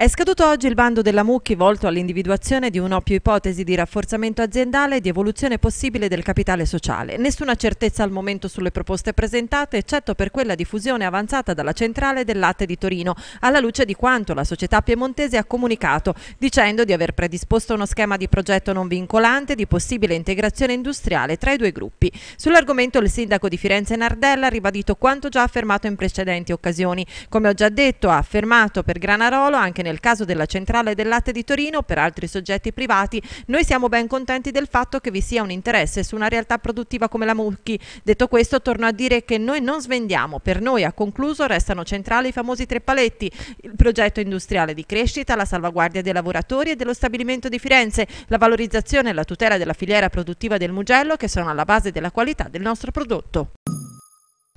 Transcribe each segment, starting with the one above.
È scaduto oggi il bando della Mucchi volto all'individuazione di una o più ipotesi di rafforzamento aziendale e di evoluzione possibile del capitale sociale. Nessuna certezza al momento sulle proposte presentate, eccetto per quella diffusione avanzata dalla centrale del latte di Torino, alla luce di quanto la società piemontese ha comunicato, dicendo di aver predisposto uno schema di progetto non vincolante di possibile integrazione industriale tra i due gruppi. Sull'argomento il sindaco di Firenze Nardella ha ribadito quanto già affermato in precedenti occasioni. Come ho già detto, ha affermato per Granarolo anche nel nel caso della centrale del latte di Torino, per altri soggetti privati, noi siamo ben contenti del fatto che vi sia un interesse su una realtà produttiva come la Mucchi. Detto questo, torno a dire che noi non svendiamo. Per noi, a concluso, restano centrali i famosi tre paletti, il progetto industriale di crescita, la salvaguardia dei lavoratori e dello stabilimento di Firenze, la valorizzazione e la tutela della filiera produttiva del Mugello che sono alla base della qualità del nostro prodotto.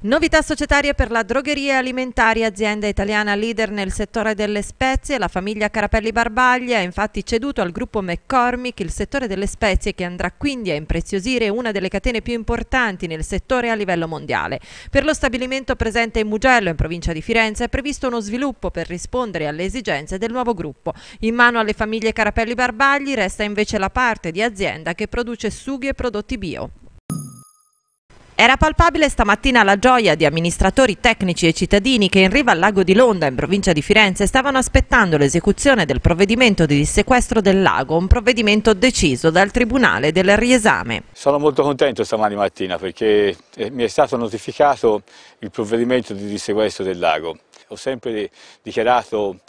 Novità societarie per la drogheria alimentare, azienda italiana leader nel settore delle spezie, la famiglia Carapelli Barbaglia ha infatti ceduto al gruppo McCormick il settore delle spezie che andrà quindi a impreziosire una delle catene più importanti nel settore a livello mondiale. Per lo stabilimento presente in Mugello, in provincia di Firenze, è previsto uno sviluppo per rispondere alle esigenze del nuovo gruppo. In mano alle famiglie Carapelli Barbagli resta invece la parte di azienda che produce sughi e prodotti bio. Era palpabile stamattina la gioia di amministratori tecnici e cittadini che in riva al lago di Londra, in provincia di Firenze, stavano aspettando l'esecuzione del provvedimento di dissequestro del lago, un provvedimento deciso dal Tribunale del Riesame. Sono molto contento stamani mattina perché eh, mi è stato notificato il provvedimento di dissequestro del lago. Ho sempre dichiarato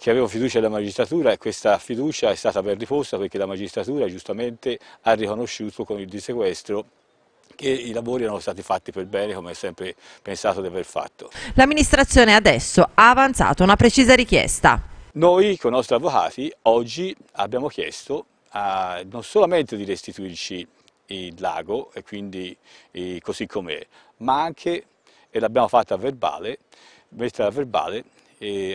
che avevo fiducia della magistratura e questa fiducia è stata ben riposta perché la magistratura giustamente ha riconosciuto con il dissequestro che i lavori erano stati fatti per bene come è sempre pensato di aver fatto. L'amministrazione adesso ha avanzato una precisa richiesta. Noi con i nostri avvocati oggi abbiamo chiesto a, ah, non solamente di restituirci il lago e quindi e così com'è, ma anche, e l'abbiamo fatta a verbale, messa a verbale,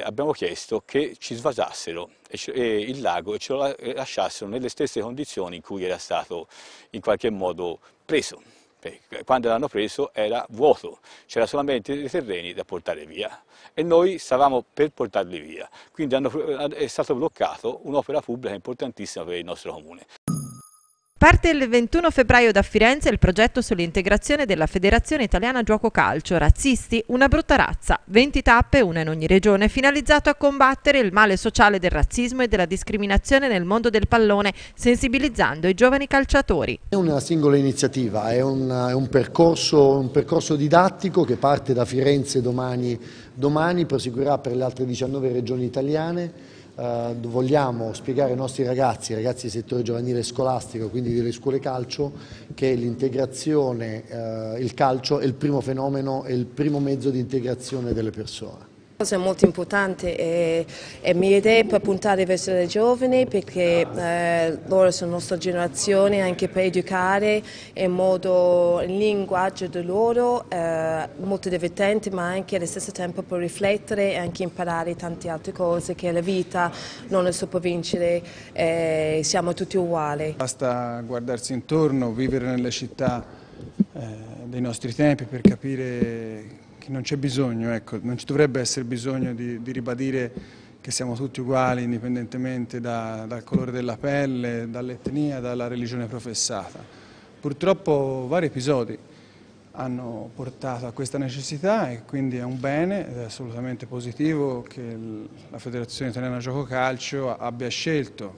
abbiamo chiesto che ci svasassero il lago e ce lo lasciassero nelle stesse condizioni in cui era stato in qualche modo preso. Eh, quando l'hanno preso era vuoto, c'era solamente dei terreni da portare via e noi stavamo per portarli via, quindi hanno, eh, è stato bloccato un'opera pubblica importantissima per il nostro comune. Parte il 21 febbraio da Firenze il progetto sull'integrazione della Federazione Italiana Gioco Calcio Razzisti, una brutta razza, 20 tappe, una in ogni regione, finalizzato a combattere il male sociale del razzismo e della discriminazione nel mondo del pallone, sensibilizzando i giovani calciatori. È una singola iniziativa, è, una, è un, percorso, un, percorso, didattico che parte da Firenze domani, domani proseguirà per le altre 19 regioni italiane eh, vogliamo spiegare ai nostri ragazzi, ragazzi del settore giovanile scolastico, quindi delle scuole calcio, che l'integrazione, eh, il calcio è il primo fenomeno, è il primo mezzo di integrazione delle persone. La cosa molto importante è, è mia idea per puntare verso i giovani perché eh, loro sono la nostra generazione anche per educare in modo, il linguaggio di loro eh, molto divertente ma anche allo stesso tempo per riflettere e anche imparare tante altre cose che la vita non è sopravvincere, eh, siamo tutti uguali. Basta guardarsi intorno, vivere nelle città eh, dei nostri tempi per capire che non c'è bisogno, ecco, non ci dovrebbe essere bisogno di, di ribadire che siamo tutti uguali indipendentemente da, dal colore della pelle, dall'etnia, dalla religione professata. Purtroppo vari episodi hanno portato a questa necessità e quindi è un bene è assolutamente positivo che la Federazione Italiana Gioco Calcio abbia scelto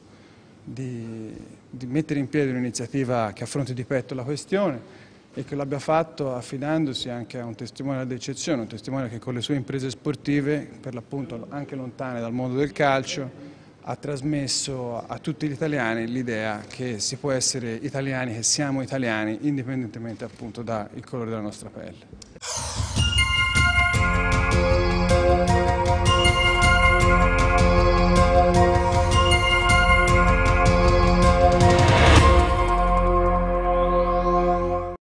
di, di mettere in piedi un'iniziativa che affronti di petto la questione e che l'abbia fatto affidandosi anche a un testimone d'eccezione, un testimone che con le sue imprese sportive, per l'appunto anche lontane dal mondo del calcio, ha trasmesso a tutti gli italiani l'idea che si può essere italiani, che siamo italiani, indipendentemente appunto dal colore della nostra pelle.